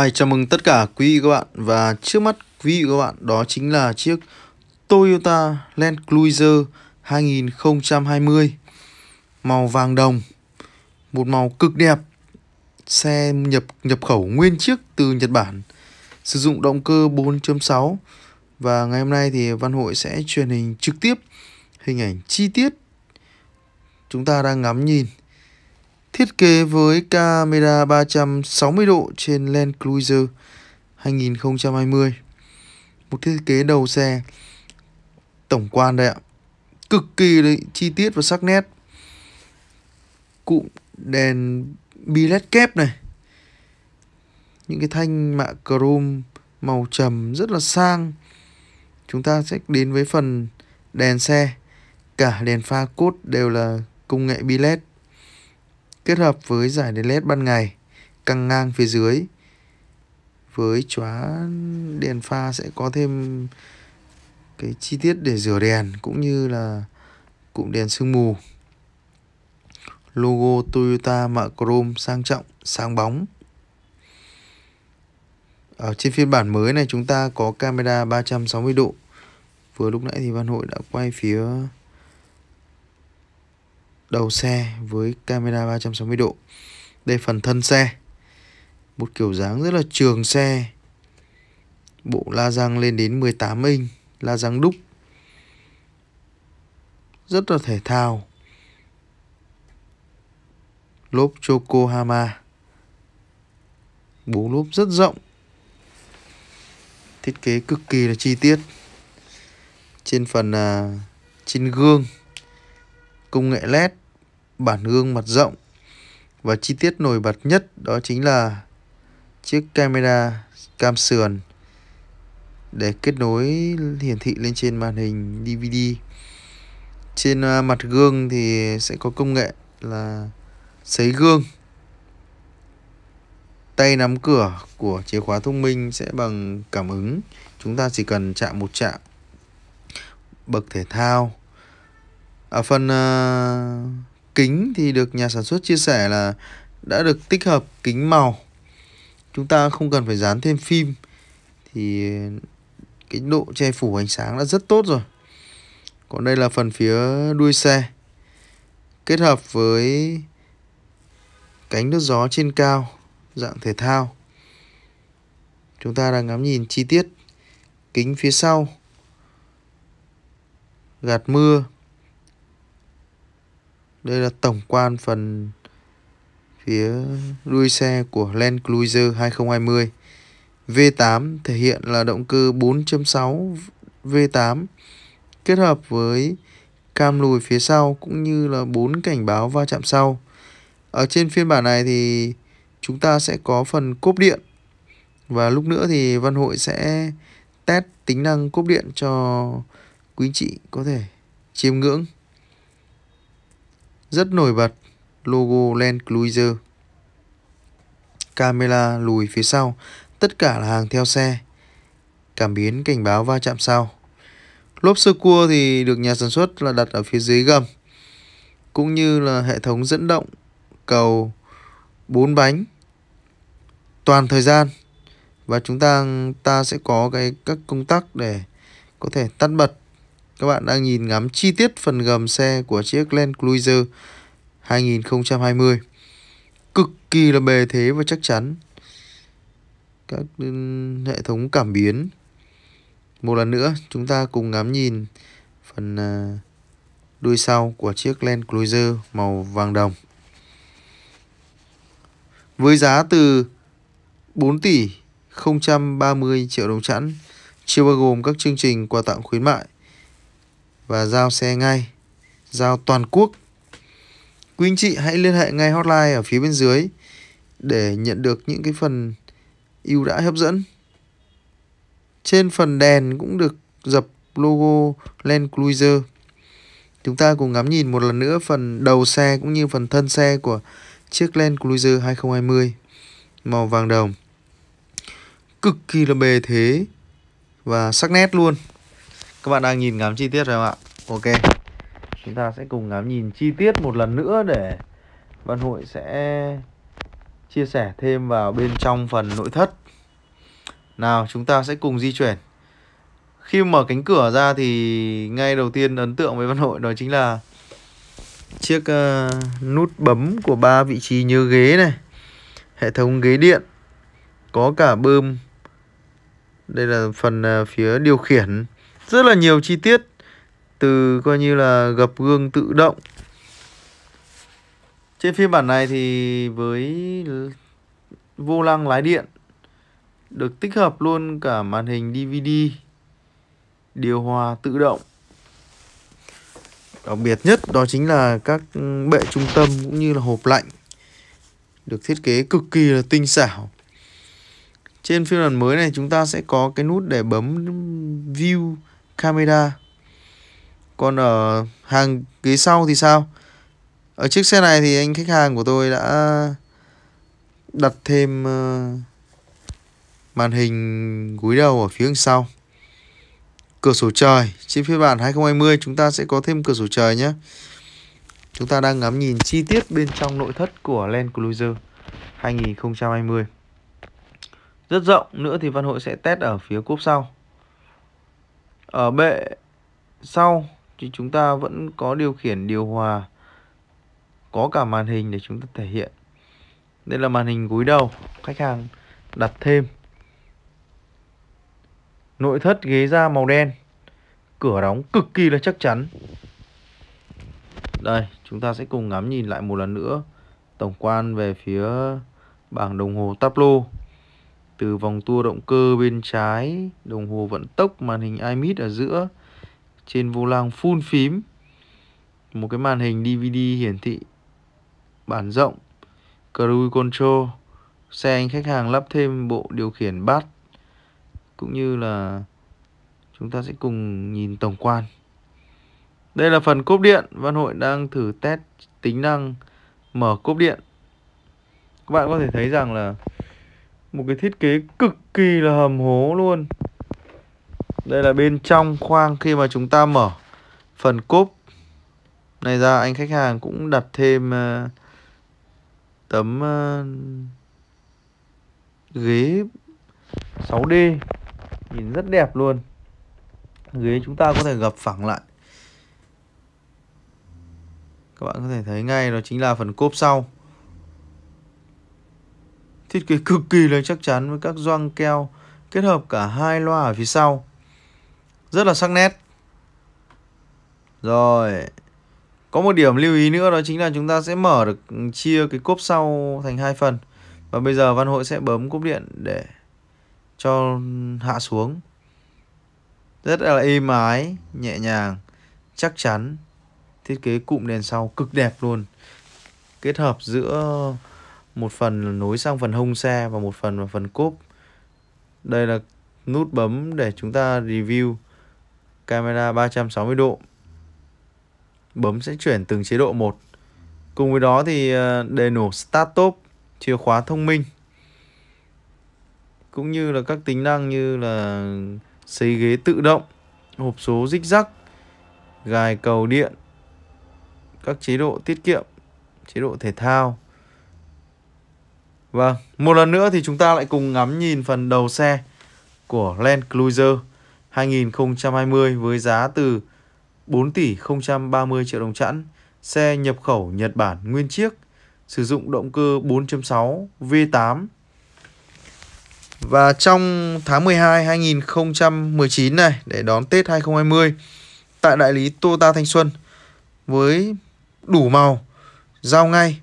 Hi, chào mừng tất cả quý vị các bạn và trước mắt quý vị các bạn đó chính là chiếc Toyota Land Cruiser 2020 màu vàng đồng một màu cực đẹp xe nhập nhập khẩu nguyên chiếc từ Nhật Bản sử dụng động cơ 4.6 và ngày hôm nay thì Văn Hội sẽ truyền hình trực tiếp hình ảnh chi tiết chúng ta đang ngắm nhìn Thiết kế với camera 360 độ trên Land Cruiser 2020. Một thiết kế đầu xe tổng quan đây ạ. Cực kỳ đấy, chi tiết và sắc nét. Cụm đèn bi led kép này. Những cái thanh mạ chrome màu trầm rất là sang. Chúng ta sẽ đến với phần đèn xe. Cả đèn pha cốt đều là công nghệ bi led kết hợp với giải đèn led ban ngày căng ngang phía dưới với chóa đèn pha sẽ có thêm cái chi tiết để rửa đèn cũng như là cụm đèn sương mù logo Toyota mạ chrome sang trọng sáng bóng ở trên phiên bản mới này chúng ta có camera 360 độ vừa lúc nãy thì Văn Hội đã quay phía đầu xe với camera 360 độ. Đây phần thân xe. Một kiểu dáng rất là trường xe. Bộ la răng lên đến 18 inch, la răng đúc. Rất là thể thao. Lốp Yokohama. Bố lốp rất rộng. Thiết kế cực kỳ là chi tiết. Trên phần à, trên gương công nghệ led bản gương mặt rộng. Và chi tiết nổi bật nhất đó chính là chiếc camera cam sườn để kết nối hiển thị lên trên màn hình DVD. Trên à, mặt gương thì sẽ có công nghệ là sấy gương. Tay nắm cửa của chìa khóa thông minh sẽ bằng cảm ứng. Chúng ta chỉ cần chạm một chạm bậc thể thao. Ở phần uh, kính thì được nhà sản xuất chia sẻ là đã được tích hợp kính màu chúng ta không cần phải dán thêm phim thì cái độ che phủ ánh sáng đã rất tốt rồi còn đây là phần phía đuôi xe kết hợp với cánh nước gió trên cao dạng thể thao chúng ta đang ngắm nhìn chi tiết kính phía sau gạt mưa đây là tổng quan phần phía đuôi xe của Land Cruiser 2020. V8 thể hiện là động cơ 4.6 V8 kết hợp với cam lùi phía sau cũng như là bốn cảnh báo va chạm sau. Ở trên phiên bản này thì chúng ta sẽ có phần cốp điện và lúc nữa thì Văn Hội sẽ test tính năng cốp điện cho quý chị có thể chiêm ngưỡng rất nổi bật logo Land Cruiser. Camera lùi phía sau, tất cả là hàng theo xe. Cảm biến cảnh báo va chạm sau. Lốp sơ cua thì được nhà sản xuất là đặt ở phía dưới gầm. Cũng như là hệ thống dẫn động, cầu, bốn bánh, toàn thời gian. Và chúng ta ta sẽ có cái các công tắc để có thể tắt bật các bạn đang nhìn ngắm chi tiết phần gầm xe của chiếc Land Cruiser 2020. Cực kỳ là bề thế và chắc chắn. Các hệ thống cảm biến. Một lần nữa, chúng ta cùng ngắm nhìn phần à, đuôi sau của chiếc Land Cruiser màu vàng đồng. Với giá từ 4 tỷ 030 triệu đồng chẵn, chưa bao gồm các chương trình quà tặng khuyến mại và giao xe ngay, giao toàn quốc. Quý anh chị hãy liên hệ ngay hotline ở phía bên dưới để nhận được những cái phần ưu đãi hấp dẫn. Trên phần đèn cũng được dập logo Land Cruiser. Chúng ta cùng ngắm nhìn một lần nữa phần đầu xe cũng như phần thân xe của chiếc Land Cruiser 2020 màu vàng đồng. Cực kỳ là bề thế và sắc nét luôn. Các bạn đang nhìn ngắm chi tiết rồi không ạ? Ok Chúng ta sẽ cùng ngắm nhìn chi tiết một lần nữa để Văn Hội sẽ chia sẻ thêm vào bên trong phần nội thất Nào chúng ta sẽ cùng di chuyển Khi mở cánh cửa ra thì ngay đầu tiên ấn tượng với Văn Hội đó chính là Chiếc uh, nút bấm của ba vị trí nhớ ghế này Hệ thống ghế điện Có cả bơm Đây là phần uh, phía điều khiển Rất là nhiều chi tiết từ coi như là gập gương tự động trên phiên bản này thì với vô lăng lái điện được tích hợp luôn cả màn hình DVD điều hòa tự động đặc biệt nhất đó chính là các bệ trung tâm cũng như là hộp lạnh được thiết kế cực kỳ là tinh xảo trên phiên bản mới này chúng ta sẽ có cái nút để bấm view camera còn ở hàng ghế sau thì sao? Ở chiếc xe này thì anh khách hàng của tôi đã đặt thêm ờ, màn hình gối đầu ở phía sau. Cửa sổ trời, trên phiên bản 2020 chúng ta sẽ có thêm cửa sổ trời nhé. Chúng ta đang ngắm nhìn chi tiết bên trong nội thất của Land Cruiser 2020. Rất rộng, nữa thì Văn Hội sẽ test ở phía cốp sau. Ở bệ sau thì chúng ta vẫn có điều khiển điều hòa có cả màn hình để chúng ta thể hiện đây là màn hình gối đầu khách hàng đặt thêm nội thất ghế da màu đen cửa đóng cực kỳ là chắc chắn đây chúng ta sẽ cùng ngắm nhìn lại một lần nữa tổng quan về phía bảng đồng hồ Tableau từ vòng tua động cơ bên trái đồng hồ vận tốc màn hình iMid ở giữa trên vô lăng full phím một cái màn hình DVD hiển thị bản rộng cruise control xe anh khách hàng lắp thêm bộ điều khiển bát cũng như là chúng ta sẽ cùng nhìn tổng quan đây là phần cốp điện Văn Hội đang thử test tính năng mở cốp điện các bạn có thể thấy rằng là một cái thiết kế cực kỳ là hầm hố luôn đây là bên trong khoang khi mà chúng ta mở phần cúp này ra anh khách hàng cũng đặt thêm uh, tấm uh, ghế 6D nhìn rất đẹp luôn. Ghế chúng ta có thể gập phẳng lại. Các bạn có thể thấy ngay đó chính là phần cốp sau. Thiết kế cực kỳ là chắc chắn với các gioăng keo kết hợp cả hai loa ở phía sau rất là sắc nét rồi có một điểm lưu ý nữa đó chính là chúng ta sẽ mở được ừ, chia cái cốp sau thành hai phần và bây giờ văn hội sẽ bấm cúp điện để cho hạ xuống rất là êm ái nhẹ nhàng chắc chắn thiết kế cụm đèn sau cực đẹp luôn kết hợp giữa một phần nối sang phần hông xe và một phần vào phần cốp đây là nút bấm để chúng ta review camera 360 độ. Bấm sẽ chuyển từng chế độ một. Cùng với đó thì ờ, đề nổ Start Top, chìa khóa thông minh. Cũng như là các tính năng như là sấy ghế tự động, hộp số dích rắc, gài cầu điện, các chế độ tiết kiệm, chế độ thể thao. Vâng, một lần nữa thì chúng ta lại cùng ngắm nhìn phần đầu xe của Land Cruiser 2020 với giá từ 4 tỷ 030 triệu đồng chẵn, xe nhập khẩu Nhật Bản nguyên chiếc, sử dụng động cơ 4.6 V8. Và trong tháng 12 2019 này để đón Tết 2020 tại đại lý Toyota Thanh Xuân với đủ màu giao ngay.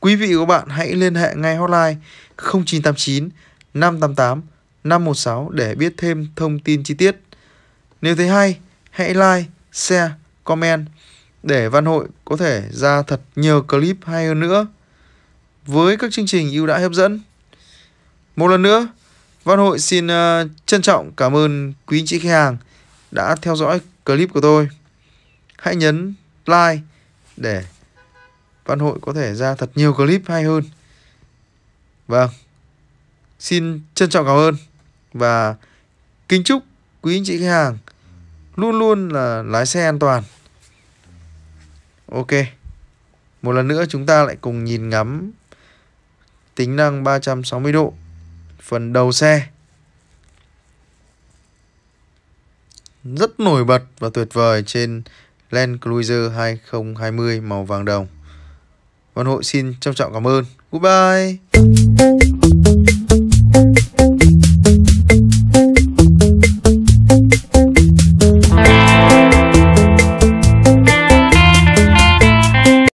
Quý vị và các bạn hãy liên hệ ngay hotline 0989 588 516 để biết thêm thông tin chi tiết. Nếu thấy hay, hãy like, share, comment để Văn Hội có thể ra thật nhiều clip hay hơn nữa với các chương trình ưu đãi hấp dẫn. Một lần nữa, Văn Hội xin uh, trân trọng cảm ơn quý chị khách hàng đã theo dõi clip của tôi. Hãy nhấn like để Văn Hội có thể ra thật nhiều clip hay hơn. Vâng, xin trân trọng cảm ơn và kính chúc quý anh chị khách hàng luôn luôn là lái xe an toàn. Ok. Một lần nữa chúng ta lại cùng nhìn ngắm tính năng 360 độ phần đầu xe. Rất nổi bật và tuyệt vời trên Land Cruiser 2020 màu vàng đồng. Văn Hội xin trân trọng cảm ơn. Goodbye.